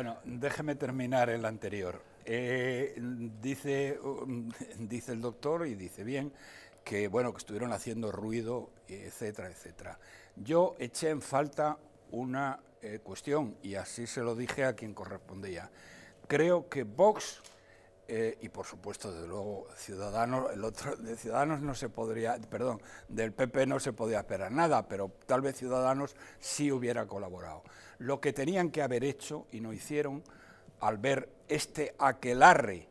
Bueno, déjeme terminar el anterior. Eh, dice, mm, dice el doctor, y dice bien, que bueno, que estuvieron haciendo ruido, etcétera, etcétera. Yo eché en falta una eh, cuestión, y así se lo dije a quien correspondía. Creo que Vox eh, y por supuesto, desde luego, Ciudadanos, el otro, de Ciudadanos no se podría, perdón, del PP no se podía esperar nada, pero tal vez Ciudadanos sí hubiera colaborado. Lo que tenían que haber hecho y no hicieron al ver este aquelarre,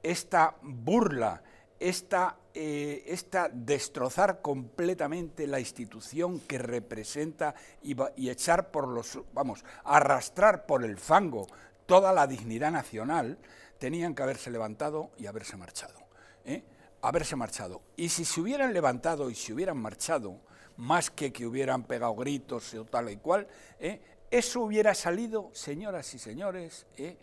esta burla, esta, eh, esta destrozar completamente la institución que representa y, y echar por los, vamos, arrastrar por el fango toda la dignidad nacional, tenían que haberse levantado y haberse marchado. ¿eh? Haberse marchado. Y si se hubieran levantado y se hubieran marchado, más que que hubieran pegado gritos o tal y cual, ¿eh? eso hubiera salido, señoras y señores, ¿eh?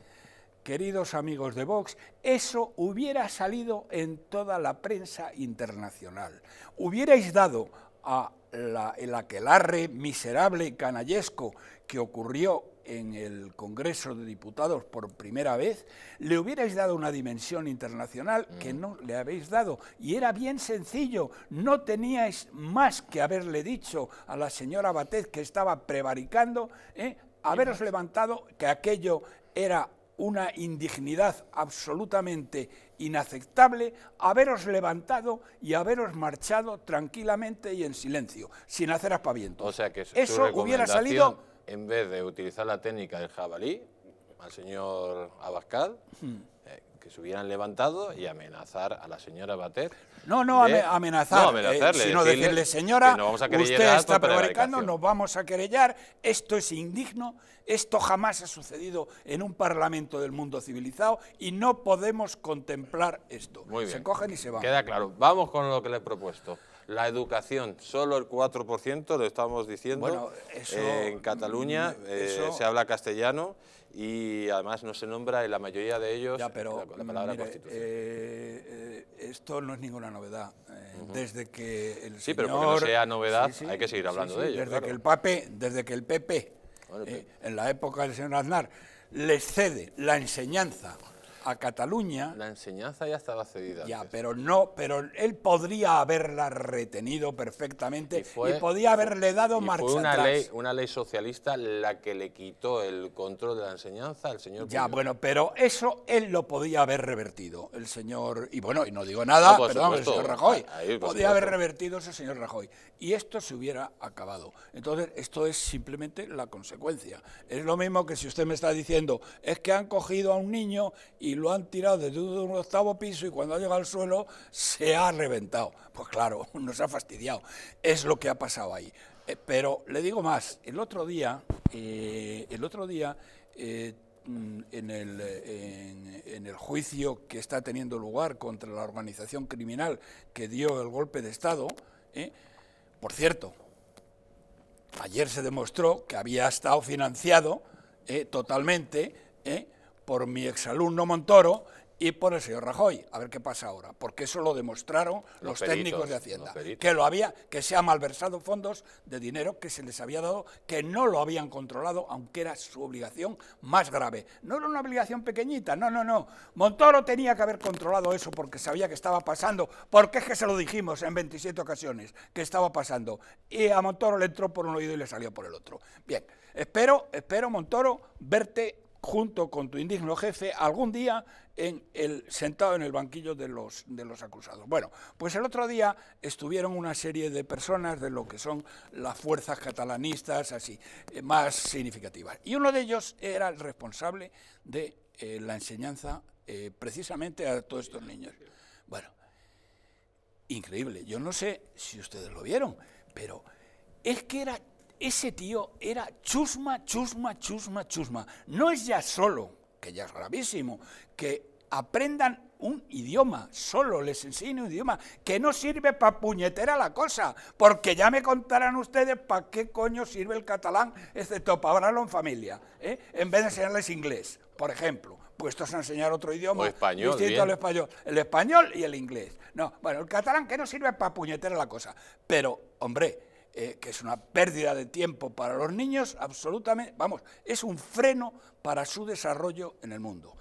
queridos amigos de Vox, eso hubiera salido en toda la prensa internacional. Hubierais dado a la, el aquelarre miserable y canallesco que ocurrió en el Congreso de Diputados por primera vez, le hubierais dado una dimensión internacional que mm. no le habéis dado. Y era bien sencillo, no teníais más que haberle dicho a la señora Batez que estaba prevaricando, ¿eh? haberos levantado que aquello era una indignidad absolutamente inaceptable, haberos levantado y haberos marchado tranquilamente y en silencio, sin hacer aspavientos. O sea que eso hubiera salido en vez de utilizar la técnica del jabalí, al señor Abascal, hmm. eh, que se hubieran levantado y amenazar a la señora Bater. No, no, amenazar, eh, sino decirle, señora, usted está prevaricando, nos vamos a querellar, esto es indigno, esto jamás ha sucedido en un parlamento del mundo civilizado y no podemos contemplar esto. Se cogen y se van. Queda claro. Vamos con lo que le he propuesto. La educación, solo el 4%, lo estamos diciendo, bueno, eso, en Cataluña mm, eh, se habla castellano y además no se nombra en la mayoría de ellos ya, pero, la, palabra mire, eh, eh, esto no es ninguna novedad. Desde que el Sí, pero porque no sea novedad, hay que seguir hablando de ello. Desde, que el pape, desde que el PP, en la época del señor Aznar, les cede la enseñanza Cataluña. La enseñanza ya estaba cedida. Ya, pero no, pero él podría haberla retenido perfectamente y, podía haberle dado marcha fue una Ley, una ley socialista la que le quitó el control de la enseñanza al señor. Ya, bueno, pero eso él lo podía haber revertido, el señor. Y bueno, y no digo nada, ah, perdón, el señor Rajoy. Ah, podía haber revertido ese señor Rajoy. Y esto se hubiera acabado. Entonces, esto es simplemente la consecuencia. Es lo mismo que si usted me está diciendo, es que han cogido a un niño y lo han tirado desde un octavo piso y cuando ha llegado al suelo se ha reventado. Pues claro, nos ha fastidiado. Es lo que ha pasado ahí. Eh, pero le digo más, el otro día, eh, el otro día eh, mm, en, el, juicio que está teniendo lugar contra la organización criminal que dio el golpe de Estado, por cierto, ayer se demostró que había estado financiado totalmente por mi exalumno Montoro y por el señor Rajoy, a ver qué pasa ahora, porque eso lo demostraron los, técnicos de Hacienda, que lo había, que se ha malversado fondos de dinero que se les había dado, que no lo habían controlado, aunque era su obligación más grave. No era una obligación pequeñita, no, no, no. Montoro tenía que haber controlado eso porque sabía que estaba pasando, porque es que se lo dijimos en 27 ocasiones que estaba pasando, y a Montoro le entró por un oído y le salió por el otro. Bien, espero, espero Montoro verte junto con tu indigno jefe algún día en el, sentado en el banquillo de los, de los acusados. Bueno, pues el otro día estuvieron una serie de personas de lo que son las fuerzas catalanistas así eh, más significativas. Y uno de ellos era el responsable de eh, la enseñanza eh, precisamente a todos estos niños. Bueno, increíble. Yo no sé si ustedes lo vieron, pero es que era ese tío era chusma, chusma, chusma, chusma. No es ya solo, que ya es gravísimo, que aprendan un idioma, solo les enseñe un idioma, que no sirve para puñetera la cosa, porque ya me contarán ustedes para qué coño sirve el catalán, excepto para hablarlo en familia, ¿eh? en vez de enseñarles inglés, por ejemplo, puestos a enseñar otro idioma o español, distinto español, el español y el inglés. No, bueno, el catalán que no sirve para puñetera la cosa, pero, hombre, eh, que es una pérdida de tiempo para los niños, absolutamente, vamos, es un freno para su desarrollo en el mundo.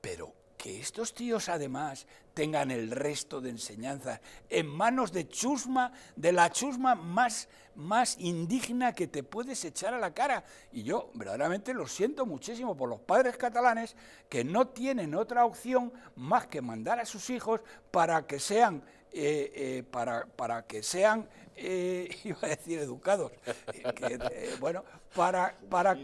Pero que estos tíos además tengan el resto de enseñanza en manos de chusma, de la chusma más, más indigna que te puedes echar a la cara. Y yo verdaderamente lo siento muchísimo por los padres catalanes que no tienen otra opción más que mandar a sus hijos para que sean eh, eh, para, para, que sean, eh, iba a decir educados, que, eh, bueno, para, para,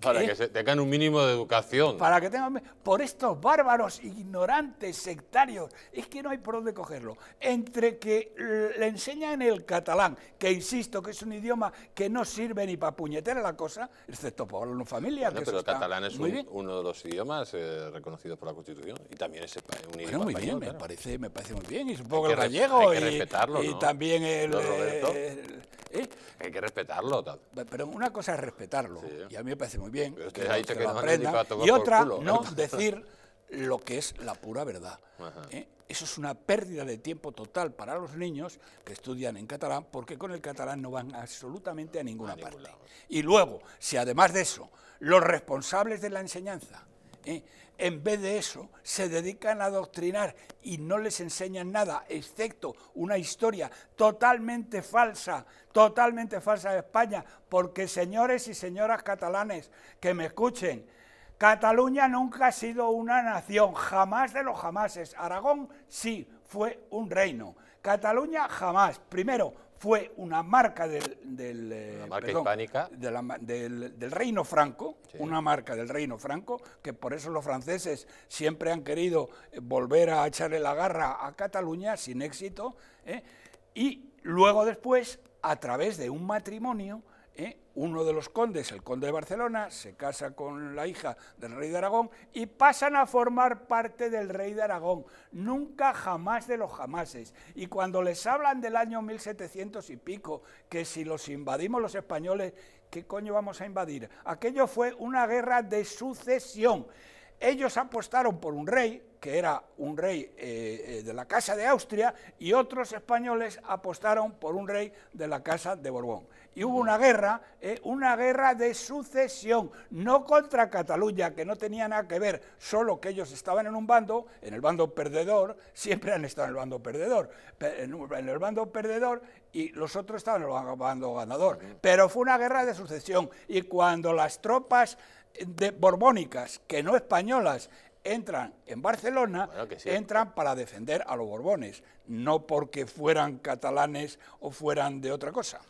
para ¿Eh? que se tengan un mínimo de educación. Para que tengan... Por estos bárbaros, ignorantes, sectarios. Es que no hay por dónde cogerlo. Entre que le enseñan el catalán, que insisto que es un idioma que no sirve ni para puñetera la cosa, excepto para una familia. pero el catalán es uno de los idiomas eh, reconocidos por la Constitución y también es un idioma muy español, bien, me, parece, me parece muy bien. Y supongo que el gallego hay y también el... Hay que respetarlo. Pero una cosa es respetarlo, y a mí me parece muy bien que, y otra, no decir lo que es la pura verdad. ¿eh? Eso es una pérdida de tiempo total para los niños que estudian en catalán, porque con el catalán no van absolutamente a ninguna parte. y luego, si además de eso, los responsables de la enseñanza ¿eh? En vez de eso, se dedican a adoctrinar y no les enseñan nada, excepto una historia totalmente falsa, totalmente falsa de España, porque señores y señoras catalanes que me escuchen, Cataluña nunca ha sido una nación, jamás de los jamases. Aragón sí fue un reino. Cataluña jamás. Primero, fue una marca del, del, eh, reino franco, una marca del reino franco, que por eso los franceses siempre han querido eh, volver a echarle la garra a Cataluña sin éxito, ¿eh? y luego después, a través de un matrimonio, ¿eh? Uno de los condes, el conde de Barcelona, se casa con la hija del rey de Aragón y pasan a formar parte del rey de Aragón, nunca jamás de los jamases. Y cuando les hablan del año 1700 y pico, que si los invadimos los españoles, ¿qué coño vamos a invadir? Aquello fue una guerra de sucesión. Ellos apostaron por un rey, que era un rey eh, eh, de la Casa de Austria, y otros españoles apostaron por un rey de la Casa de Borbón. Y hubo una guerra, eh, una guerra de sucesión, no contra Cataluña, que no tenía nada que ver, solo que ellos estaban en un bando, en el bando perdedor, siempre han estado en el bando perdedor, en el bando perdedor, y los otros estaban en el bando ganador. Pero fue una guerra de sucesión, y cuando las tropas borbónicas, que no españolas, entran en Barcelona, entran para defender a los Borbones, no porque fueran catalanes o fueran de otra cosa.